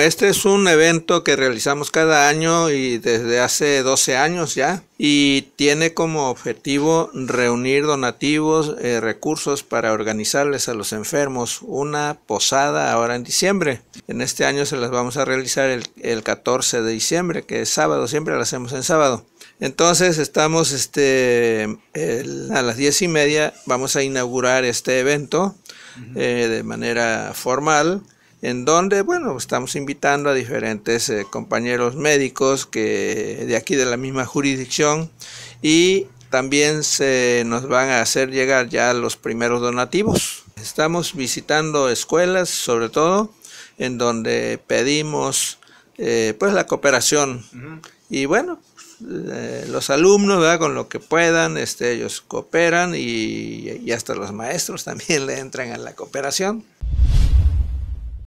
Este es un evento que realizamos cada año y desde hace 12 años ya y tiene como objetivo reunir donativos, eh, recursos para organizarles a los enfermos una posada ahora en diciembre. En este año se las vamos a realizar el, el 14 de diciembre, que es sábado, siempre la hacemos en sábado. Entonces estamos este, a las 10 y media, vamos a inaugurar este evento eh, de manera formal en donde, bueno, estamos invitando a diferentes eh, compañeros médicos que de aquí de la misma jurisdicción y también se nos van a hacer llegar ya los primeros donativos. Estamos visitando escuelas, sobre todo, en donde pedimos eh, pues la cooperación y bueno, eh, los alumnos, Con lo que puedan, este, ellos cooperan y, y, hasta los maestros también le entran a la cooperación.